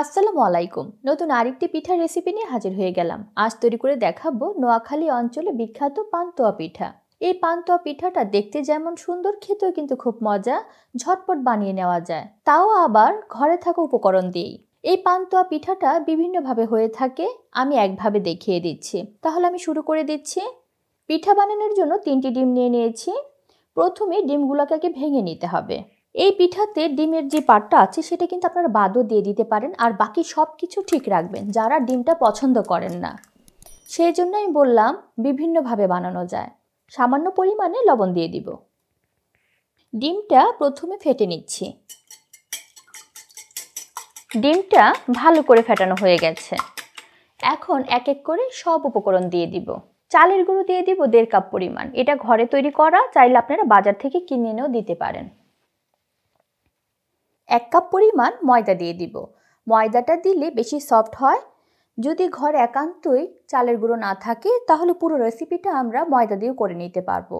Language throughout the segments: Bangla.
আসসালামু আলাইকুম নতুন আরেকটি পিঠার রেসিপি নিয়ে হাজির হয়ে গেলাম আজ তৈরি করে দেখাবো নোয়াখালী অঞ্চলে বিখ্যাত পান্তুয়া পিঠা এই পান্তুয়া পিঠাটা দেখতে যেমন সুন্দর খেতেও কিন্তু খুব মজা ঝটপট বানিয়ে নেওয়া যায় তাও আবার ঘরে থাকা উপকরণ দিয়েই এই পান্তুয়া পিঠাটা বিভিন্নভাবে হয়ে থাকে আমি একভাবে দেখিয়ে দিচ্ছি তাহলে আমি শুরু করে দিচ্ছি পিঠা বানানোর জন্য তিনটি ডিম নিয়ে নিয়েছি প্রথমে ডিমগুলোকে আগে ভেঙে নিতে হবে এই পিঠাতে ডিমের যে পাটটা আছে সেটা কিন্তু আপনারা বাদও দিয়ে দিতে পারেন আর বাকি সব কিছু ঠিক রাখবেন যারা ডিমটা পছন্দ করেন না সেই জন্য আমি বললাম বিভিন্নভাবে বানানো যায় সামান্য পরিমাণে লবণ দিয়ে দিব ডিমটা প্রথমে ফেটে নিচ্ছি ডিমটা ভালো করে ফেটানো হয়ে গেছে এখন এক এক করে সব উপকরণ দিয়ে দিব চালের গুঁড়ো দিয়ে দিব দেড় কাপ পরিমাণ এটা ঘরে তৈরি করা চাইলে আপনারা বাজার থেকে কিনে এনেও দিতে পারেন এক কাপ পরিমাণ ময়দা দিয়ে দিব ময়দাটা দিলে বেশি সফট হয় যদি ঘর একান্তই চালের গুঁড়ো না থাকে তাহলে পুরো রেসিপিটা আমরা ময়দা দিয়েও করে নিতে পারবো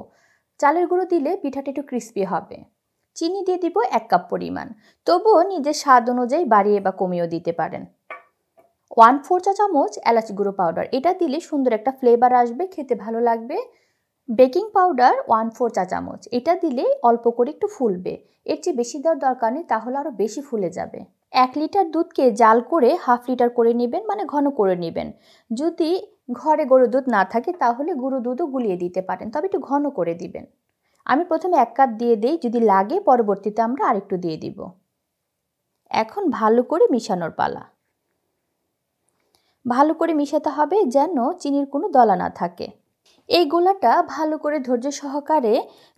চালের গুঁড়ো দিলে পিঠাটা একটু ক্রিস্পি হবে চিনি দিয়ে দিব এক কাপ পরিমাণ তবুও নিজের স্বাদ অনুযায়ী বাড়িয়ে বা কমিয়েও দিতে পারেন ওয়ান ফোর চা চামচ এলাচ গুঁড়ো পাউডার এটা দিলে সুন্দর একটা ফ্লেভার আসবে খেতে ভালো লাগবে বেকিং পাউডার ওয়ান ফোর চা চামচ এটা দিলে অল্প করে একটু ফুলবে এর চেয়ে বেশি দেওয়ার দরকার নেই তাহলে আরও বেশি ফুলে যাবে এক লিটার দুধকে জাল করে হাফ লিটার করে নেবেন মানে ঘন করে নেবেন যদি ঘরে গরু দুধ না থাকে তাহলে গরু দুধও গুলিয়ে দিতে পারেন তবে একটু ঘন করে দিবেন আমি প্রথমে এক কাপ দিয়ে দিই যদি লাগে পরবর্তীতে আমরা আরেকটু দিয়ে দিব এখন ভালো করে মিশানোর পালা ভালো করে মিশাতে হবে যেন চিনির কোনো দলা না থাকে এই গোলাটা ভালো করে ধৈর্য সহকারে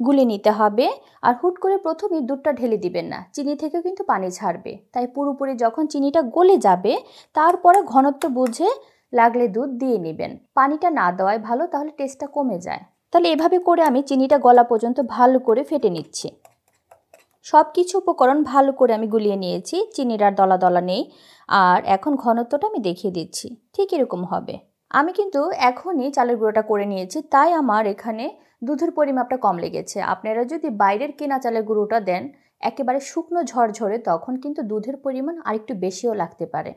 গুলে নিতে হবে আর হুট করে প্রথমে দুধটা ঢেলে দিবেন না চিনি থেকেও কিন্তু পানি ছাড়বে তাই পুরোপুরি যখন চিনিটা গলে যাবে তারপরে ঘনত্ব বুঝে লাগলে দুধ দিয়ে নেবেন পানিটা না দেওয়াই ভালো তাহলে টেস্টটা কমে যায় তাহলে এভাবে করে আমি চিনিটা গলা পর্যন্ত ভালো করে ফেটে নিচ্ছি সব কিছু উপকরণ ভালো করে আমি গুলিয়ে নিয়েছি চিনির আর দলা দলা নেই আর এখন ঘনত্বটা আমি দেখিয়ে দিচ্ছি ঠিক এরকম হবে আমি কিন্তু এখনই চালের গুঁড়োটা করে নিয়েছি তাই আমার এখানে দুধের পরিমাপটা কম লেগেছে আপনারা যদি বাইরের কেনা চালের গুঁড়োটা দেন একেবারে শুকনো ঝরঝরে তখন কিন্তু দুধের পরিমাণ আরেকটু বেশিও লাগতে পারে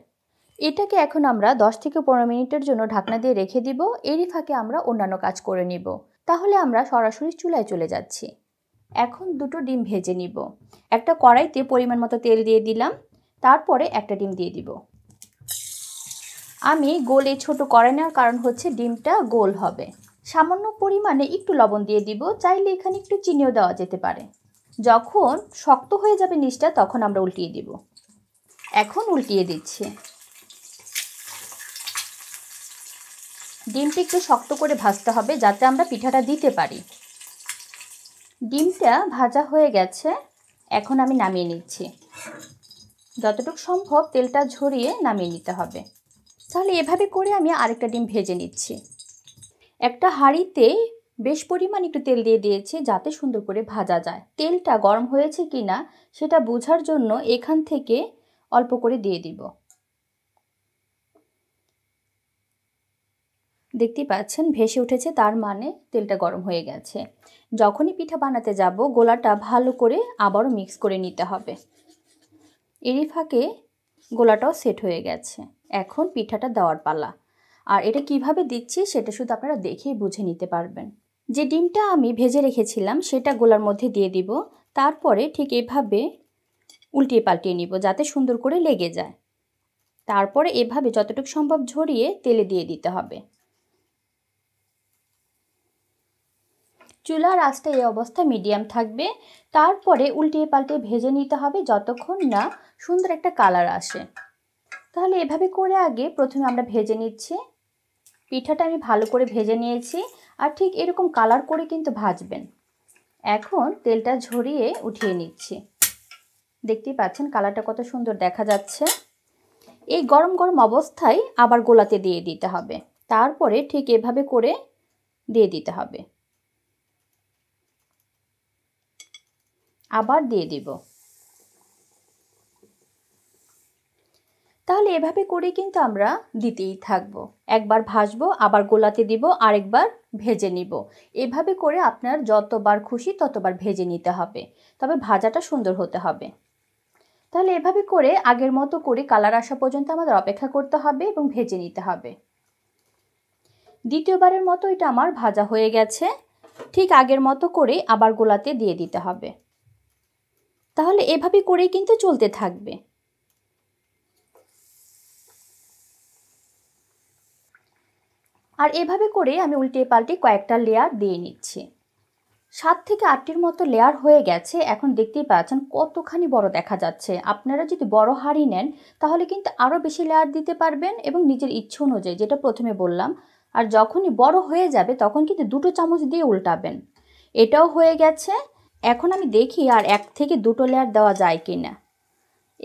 এটাকে এখন আমরা 10 থেকে পনেরো মিনিটের জন্য ঢাকনা দিয়ে রেখে দিব এরই ফাঁকে আমরা অন্যান্য কাজ করে নিব তাহলে আমরা সরাসরি চুলায় চলে যাচ্ছি এখন দুটো ডিম ভেজে নিব একটা কড়াইতে পরিমাণ মতো তেল দিয়ে দিলাম তারপরে একটা ডিম দিয়ে দিব আমি গোল এই ছোটো করে নেওয়ার কারণ হচ্ছে ডিমটা গোল হবে সামান্য পরিমাণে একটু লবণ দিয়ে দিব চাইলে এখানে একটু চিনিও দেওয়া যেতে পারে যখন শক্ত হয়ে যাবে নিচটা তখন আমরা উল্টিয়ে দিব এখন উল্টিয়ে দিচ্ছি ডিমটা একটু শক্ত করে ভাজতে হবে যাতে আমরা পিঠাটা দিতে পারি ডিমটা ভাজা হয়ে গেছে এখন আমি নামিয়ে নিচ্ছি যতটুকু সম্ভব তেলটা ঝরিয়ে নামিয়ে নিতে হবে তাহলে এভাবে করে আমি আরেকটা ডিম ভেজে নিচ্ছি একটা হাঁড়িতে বেশ পরিমাণ একটু তেল দিয়ে দিয়েছি যাতে সুন্দর করে ভাজা যায় তেলটা গরম হয়েছে কি না সেটা বোঝার জন্য এখান থেকে অল্প করে দিয়ে দিব দেখতে পাচ্ছেন ভেসে উঠেছে তার মানে তেলটা গরম হয়ে গেছে যখনই পিঠা বানাতে যাব গোলাটা ভালো করে আবারও মিক্স করে নিতে হবে এরই ফাঁকে গোলাটাও সেট হয়ে গেছে এখন পিঠাটা দেওয়ার পালা আর এটা কিভাবে দিচ্ছি সেটা শুধু আপনারা দেখেই বুঝে নিতে পারবেন যে ডিমটা আমি ভেজে রেখেছিলাম সেটা গোলার মধ্যে দিয়ে দিব তারপরে ঠিক এভাবে উল্টিয়ে পাল্টিয়ে নিব যাতে সুন্দর করে লেগে যায় তারপরে এভাবে যতটুকু সম্ভব ঝরিয়ে তেলে দিয়ে দিতে হবে চুলার আস্তে এই অবস্থা মিডিয়াম থাকবে তারপরে উল্টিয়ে পাল্টে ভেজে নিতে হবে যতক্ষণ না সুন্দর একটা কালার আসে তাহলে এভাবে করে আগে প্রথমে আমরা ভেজে নিচ্ছি পিঠাটা আমি ভালো করে ভেজে নিয়েছি আর ঠিক এরকম কালার করে কিন্তু ভাজবেন এখন তেলটা ঝরিয়ে উঠিয়ে নিচ্ছি দেখতেই পাচ্ছেন কালারটা কত সুন্দর দেখা যাচ্ছে এই গরম গরম অবস্থায় আবার গোলাতে দিয়ে দিতে হবে তারপরে ঠিক এভাবে করে দিয়ে দিতে হবে আবার দিয়ে দিব তাহলে এভাবে করে কিন্তু আমরা দিতেই থাকব একবার ভাজবো আবার গোলাতে দিব আরেকবার ভেজে নিব এভাবে করে আপনার যতবার খুশি ততবার ভেজে নিতে হবে তবে ভাজাটা সুন্দর হতে হবে তাহলে এভাবে করে আগের মতো করে কালার আসা পর্যন্ত আমাদের অপেক্ষা করতে হবে এবং ভেজে নিতে হবে দ্বিতীয়বারের মতো এটা আমার ভাজা হয়ে গেছে ঠিক আগের মতো করে আবার গোলাতে দিয়ে দিতে হবে তাহলে এভাবে করেই কিন্তু চলতে থাকবে আর এভাবে করে আমি উল্টে পাল্টে কয়েকটা লেয়ার দিয়ে নিচ্ছি সাত থেকে আটটির মতো লেয়ার হয়ে গেছে এখন দেখতেই পাচ্ছেন কতখানি বড় দেখা যাচ্ছে আপনারা যদি বড় হাড়ি নেন তাহলে কিন্তু আরও বেশি লেয়ার দিতে পারবেন এবং নিজের ইচ্ছে অনুযায়ী যেটা প্রথমে বললাম আর যখনই বড় হয়ে যাবে তখন কিন্তু দুটো চামচ দিয়ে উল্টাবেন এটাও হয়ে গেছে এখন আমি দেখি আর এক থেকে দুটো লেয়ার দেওয়া যায় কি না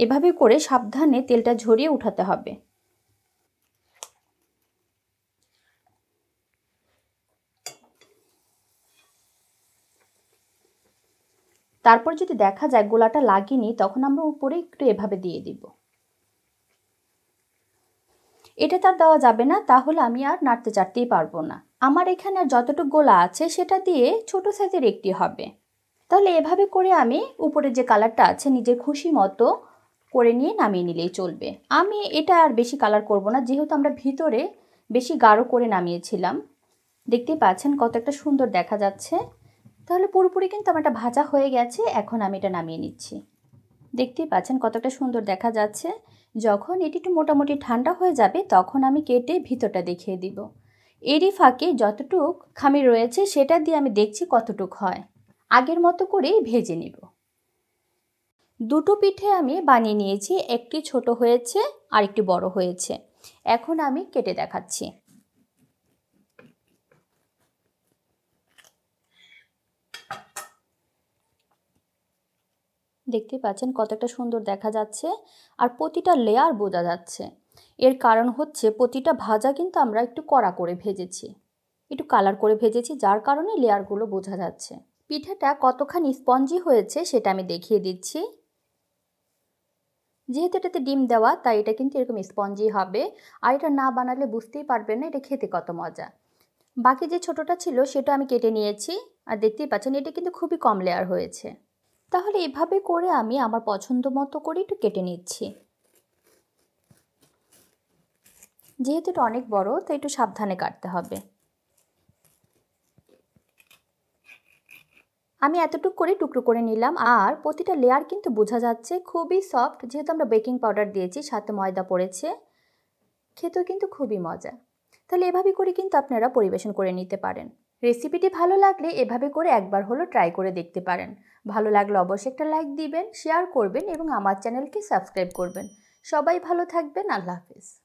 এভাবে করে সাবধানে তেলটা ঝরিয়ে উঠাতে হবে তারপর যদি দেখা যায় গোলাটা লাগেনি তখন আমরা উপরে একটু এভাবে দিয়ে দিব এটা তার দেওয়া যাবে না তাহলে আমি আর নাড়তে চাড়তেই পারবো না আমার এখানে যতটুকু গোলা আছে সেটা দিয়ে ছোট সাইজের একটি হবে তাহলে এভাবে করে আমি উপরে যে কালারটা আছে নিজের খুশি মতো করে নিয়ে নামিয়ে নিলেই চলবে আমি এটা আর বেশি কালার করব না যেহেতু আমরা ভিতরে বেশি গাঢ় করে নামিয়েছিলাম দেখতে পাচ্ছেন কত একটা সুন্দর দেখা যাচ্ছে তাহলে পুরোপুরি কিন্তু আমার এটা ভাজা হয়ে গেছে এখন আমি এটা নামিয়ে নিচ্ছি দেখতেই পাচ্ছেন কতটা সুন্দর দেখা যাচ্ছে যখন এটি একটু মোটামুটি ঠান্ডা হয়ে যাবে তখন আমি কেটে ভিতরটা দেখিয়ে দিব এরই ফাঁকে যতটুক খামি রয়েছে সেটা দিয়ে আমি দেখছি কতটুক হয় আগের মতো করেই ভেজে নিব দুটো পিঠে আমি বানিয়ে নিয়েছি একটি ছোট হয়েছে আর একটি বড় হয়েছে এখন আমি কেটে দেখাচ্ছি দেখতে পাচ্ছেন কতটা সুন্দর দেখা যাচ্ছে আর প্রতিটা লেয়ার বোঝা যাচ্ছে এর কারণ হচ্ছে প্রতিটা ভাজা কিন্তু আমরা একটু কড়া করে ভেজেছি একটু কালার করে ভেজেছি যার কারণে লেয়ারগুলো বোঝা যাচ্ছে পিঠাটা কতখানি স্পঞ্জি হয়েছে সেটা আমি দেখিয়ে দিচ্ছি যেহেতু এটাতে ডিম দেওয়া তাই এটা কিন্তু এরকম স্পঞ্জি হবে আর এটা না বানালে বুঝতেই পারবেন না এটা খেতে কত মজা বাকি যে ছোটোটা ছিল সেটা আমি কেটে নিয়েছি আর দেখতেই পাচ্ছেন এটা কিন্তু খুবই কম লেয়ার হয়েছে তাহলে এভাবে করে আমি আমার পছন্দ মতো করে একটু কেটে নিচ্ছি যেহেতু এটা অনেক বড় তো একটু সাবধানে কাটতে হবে আমি এতটুকু করে টুকরো করে নিলাম আর প্রতিটা লেয়ার কিন্তু বোঝা যাচ্ছে খুবই সফট যেহেতু আমরা বেকিং পাউডার দিয়েছি সাথে ময়দা পড়েছে খেতেও কিন্তু খুবই মজা তাহলে এভাবে করে কিন্তু আপনারা পরিবেশন করে নিতে পারেন রেসিপিটি ভালো লাগলে এভাবে করে একবার হলো ট্রাই করে দেখতে পারেন ভালো লাগলে অবশ্যই একটা লাইক দিবেন শেয়ার করবেন এবং আমার চ্যানেলকে সাবস্ক্রাইব করবেন সবাই ভালো থাকবেন আল্লাহ হাফিজ